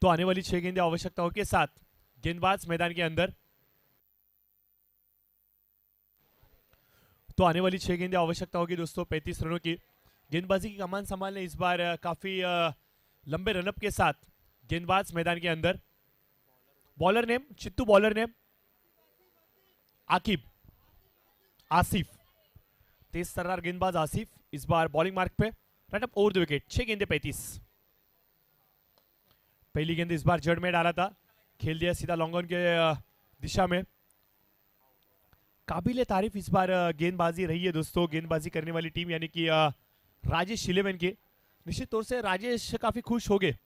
तो आने वाली छह गेंदें आवश्यकताओं के साथ गेंदबाज मैदान के अंदर तो आने वाली छह गेंदें आवश्यकता होगी दोस्तों पैंतीस रनों की गेंदबाजी की कमान संभालने इस बार काफी लंबे रनअप के साथ गेंदबाज मैदान के अंदर bowler name Chittu bowler name Aqib Asif तेज सर्रार गेंदबाज आसिफ इस बार बॉलिंग मार्क पे रनअप ओवर द विकेट छह गेंदे पैंतीस पहली गेंद इस बार जड़ में डाला था खेल दिया सीधा लॉन्ग ऑन के दिशा में काबिल तारीफ इस बार गेंदबाजी रही है दोस्तों गेंदबाजी करने वाली टीम यानी कि राजेश शिलेमन के निश्चित तौर से राजेश काफी खुश हो गए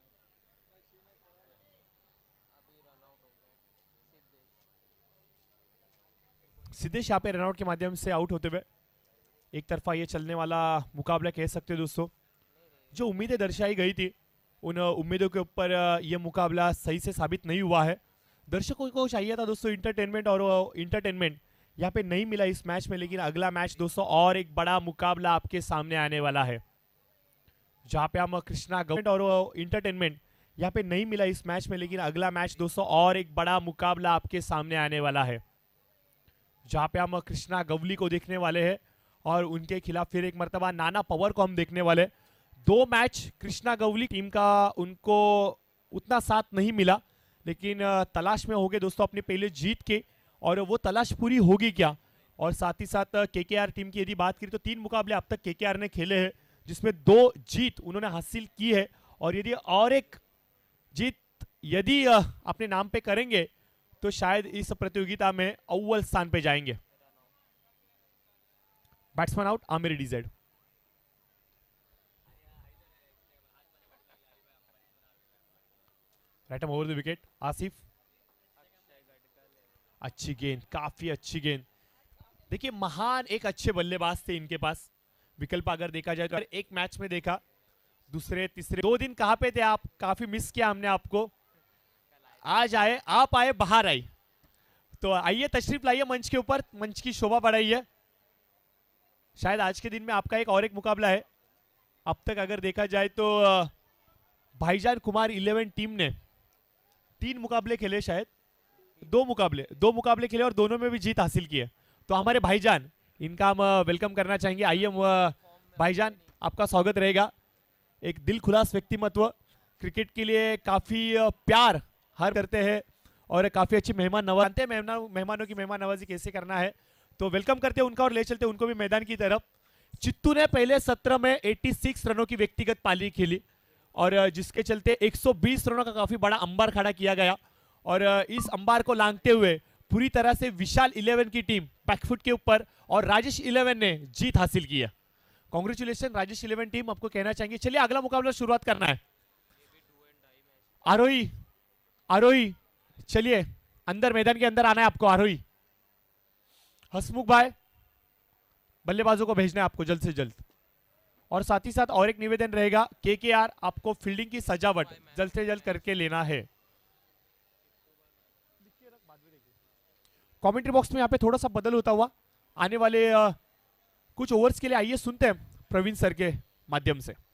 सिद्धेश यहाँ पे रनआउट के माध्यम से आउट होते हुए एक तरफा ये चलने वाला मुकाबला कह सकते हैं दोस्तों जो उम्मीदें दर्शाई गई थी उन उम्मीदों के ऊपर ये मुकाबला सही से साबित नहीं हुआ है दर्शकों को चाहिए था दोस्तों इंटरटेनमेंट और इंटरटेनमेंट यहाँ पे नहीं मिला इस मैच में लेकिन अगला मैच दोस्तों और एक बड़ा मुकाबला आपके सामने आने वाला है जहाँ पे हम कृष्णा गवर्नमेंट और इंटरटेनमेंट यहाँ पे नहीं मिला इस मैच में लेकिन अगला मैच दोस्तों और एक बड़ा मुकाबला आपके सामने आने वाला है जहाँ पे हम कृष्णा गवली को देखने वाले हैं और उनके खिलाफ फिर एक मरतबा नाना पवर को हम देखने वाले हैं दो मैच कृष्णा गवली टीम का उनको उतना साथ नहीं मिला लेकिन तलाश में हो गए दोस्तों अपने पहले जीत के और वो तलाश पूरी होगी क्या और साथ ही साथ केकेआर टीम की यदि बात करें तो तीन मुकाबले अब तक केकेआर ने खेले हैं जिसमें दो जीत उन्होंने हासिल की है और यदि और एक जीत यदि अपने नाम पे करेंगे तो शायद इस प्रतियोगिता में अव्वल स्थान पे जाएंगे बैट्समैन आउट आमिर डिजेड right arm over the wicket Asif अच्छी गेंद काफी अच्छी गेंद देखिए महान एक अच्छे बल्लेबाज थे इनके पास विकल्प अगर देखा जाए तो एक मैच में देखा दूसरे तीसरे दो दिन कहां पे थे आप काफी मिस किया हमने आपको आज आए आप आए बाहर आई तो आइए तशरीफ लाइए मंच के ऊपर मंच की शोभा बढ़ाइए शायद आज के दिन में आपका एक और एक मुकाबला है अब तक अगर देखा जाए तो भाईजान कुमार इलेवन टीम ने तीन मुकाबले खेले शायद दो मुकाबले दो मुकाबले खेले और दोनों में भी जीत हासिल की है तो हमारे भाईजान इनका हम वेलकम करना चाहेंगे आइए भाईजान आपका स्वागत रहेगा एक दिल खुलास व्यक्तिमत्व क्रिकेट के लिए काफ़ी प्यार हर करते हैं और काफ़ी अच्छी मेहमान नवाज जानते मेहमानों की मेहमान नवाजी कैसे करना है तो वेलकम करते हैं उनका और ले चलते हैं उनको भी मैदान की तरफ चित्तू ने पहले सत्र में 86 रनों की व्यक्तिगत पाली खेली और जिसके चलते 120 रनों का काफी बड़ा अंबार खड़ा किया गया और इस अंबार को लांगते हुए पूरी तरह से विशाल इलेवन की टीम बैकफुट के ऊपर और राजेश इलेवन ने जीत हासिल की है कॉन्ग्रेचुलेसन राजेश इलेवन टीम आपको कहना चाहेंगे चलिए अगला मुकाबला शुरुआत करना है आरोही आरोही चलिए अंदर मैदान के अंदर आना है आपको आरोही हसमुख भाई बल्लेबाजों को भेजना है आपको जल्द से जल्द और साथ ही साथ और एक निवेदन रहेगा के के आर आपको फील्डिंग की सजावट जल्द से जल्द करके लेना है कमेंट्री बॉक्स में यहाँ पे थोड़ा सा बदल होता हुआ आने वाले आ, कुछ ओवर्स के लिए आइए सुनते हैं प्रवीण सर के माध्यम से